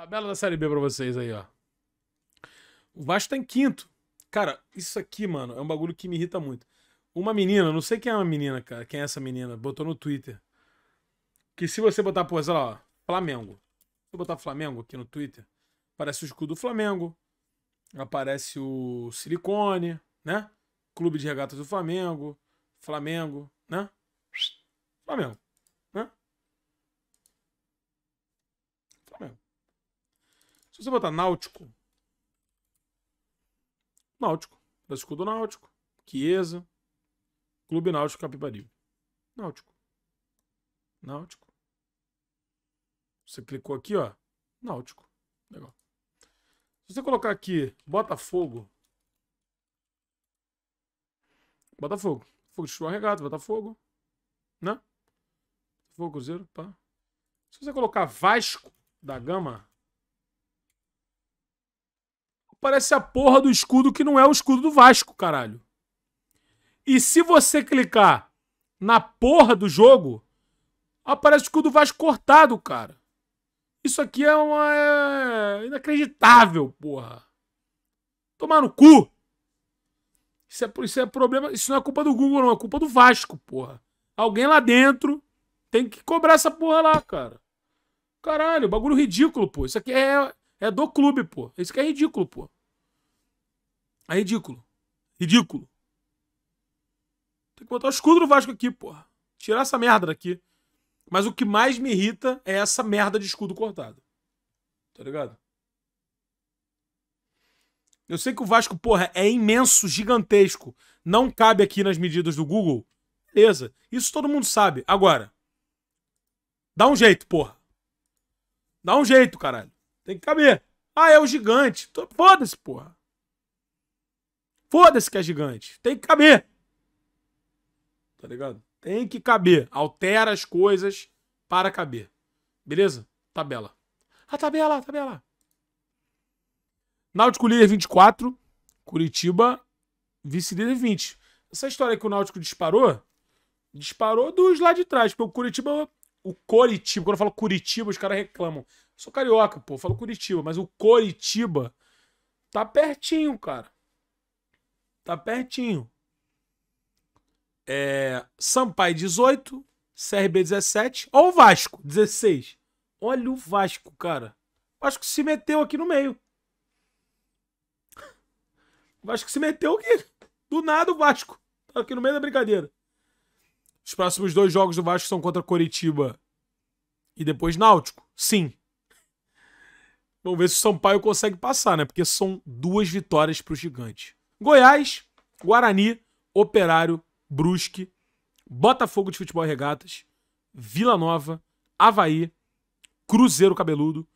Tabela da Série B pra vocês aí, ó. O Vasco tá em quinto. Cara, isso aqui, mano, é um bagulho que me irrita muito. Uma menina, não sei quem é uma menina, cara, quem é essa menina, botou no Twitter. Que se você botar, pô, sei lá, ó, Flamengo. Se eu botar Flamengo aqui no Twitter, aparece o escudo do Flamengo, aparece o Silicone, né? Clube de Regatas do Flamengo, Flamengo, né? Flamengo. Se você botar Náutico, Náutico, Francisco do Náutico, Chiesa, Clube Náutico Capibaribe. Náutico. Náutico. Você clicou aqui, ó. Náutico. Legal. Se você colocar aqui Botafogo. Botafogo. Fogo de Chua Regata, Botafogo. Né? Fogo Cruzeiro, pá. Se você colocar Vasco da Gama parece a porra do escudo que não é o escudo do Vasco, caralho. E se você clicar na porra do jogo, aparece o escudo do Vasco cortado, cara. Isso aqui é uma. É... inacreditável, porra. Tomar no cu! Isso é, isso é problema. Isso não é culpa do Google, não. É culpa do Vasco, porra. Alguém lá dentro tem que cobrar essa porra lá, cara. Caralho, bagulho ridículo, pô. Isso aqui é. É do clube, pô. É isso que é ridículo, pô. É ridículo. Ridículo. Tem que botar o escudo do Vasco aqui, pô. Tirar essa merda daqui. Mas o que mais me irrita é essa merda de escudo cortado. Tá ligado? Eu sei que o Vasco, porra, é imenso, gigantesco. Não cabe aqui nas medidas do Google. Beleza. Isso todo mundo sabe. Agora, dá um jeito, porra. Dá um jeito, caralho. Tem que caber. Ah, é o gigante. Foda-se, porra. Foda-se que é gigante. Tem que caber. Tá ligado? Tem que caber. Altera as coisas para caber. Beleza? Tabela. A tabela, a tabela. Náutico líder 24. Curitiba vice-líder 20. Essa história que o Náutico disparou, disparou dos lá de trás. Porque o Curitiba o Coritiba, quando eu falo Curitiba, os caras reclamam. Eu sou carioca, pô, eu falo Curitiba, mas o Coritiba tá pertinho, cara. Tá pertinho. É, Sampaio 18, CRB 17, ou o Vasco 16. Olha o Vasco, cara. O Vasco se meteu aqui no meio. O Vasco se meteu aqui. Do nada o Vasco. Tá aqui no meio da brincadeira. Os próximos dois jogos do Vasco são contra Coritiba e depois Náutico. Sim. Vamos ver se o Sampaio consegue passar, né? Porque são duas vitórias para o Gigante. Goiás, Guarani, Operário, Brusque, Botafogo de Futebol e Regatas, Vila Nova, Havaí, Cruzeiro Cabeludo,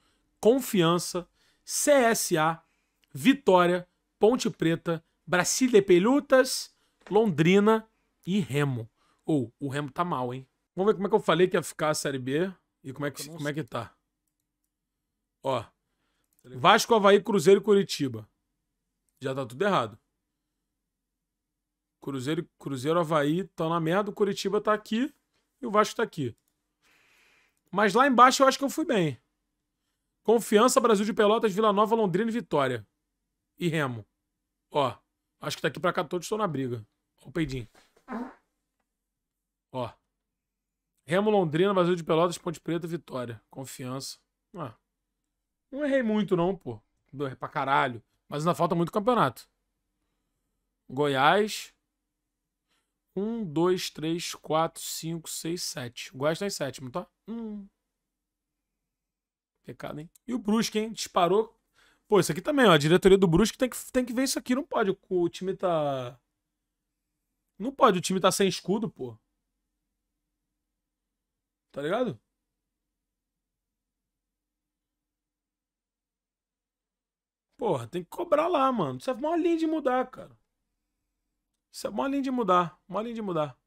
Confiança, CSA, Vitória, Ponte Preta, Brasília e Pelutas, Londrina e Remo. Ou, oh, o Remo tá mal, hein? Vamos ver como é que eu falei que ia ficar a Série B e como é que, como é que tá. Ó. Vasco, Havaí, Cruzeiro e Curitiba. Já tá tudo errado. Cruzeiro, Cruzeiro Havaí tá na merda, o Curitiba tá aqui e o Vasco tá aqui. Mas lá embaixo eu acho que eu fui bem. Confiança, Brasil de Pelotas, Vila Nova, Londrina e Vitória. E Remo. Ó, acho que tá aqui pra cá todos estão na briga. Ó o peidinho. Ó. Remo Londrina, Brasil de Pelotas, Ponte Preta, Vitória. Confiança. Ah, não errei muito, não, pô. Não errei pra caralho. Mas ainda falta muito campeonato. Goiás. um dois três quatro cinco seis sete O Goiás tá em sétimo, tá? Hum. Pecado, hein? E o Brusque, hein? Disparou. Pô, isso aqui também, ó. A diretoria do Brusque tem que, tem que ver isso aqui. Não pode. O time tá. Não pode. O time tá sem escudo, pô. Tá ligado? Porra, tem que cobrar lá, mano. Isso é mó linha de mudar, cara. Isso é mó linha de mudar. Mó linha de mudar.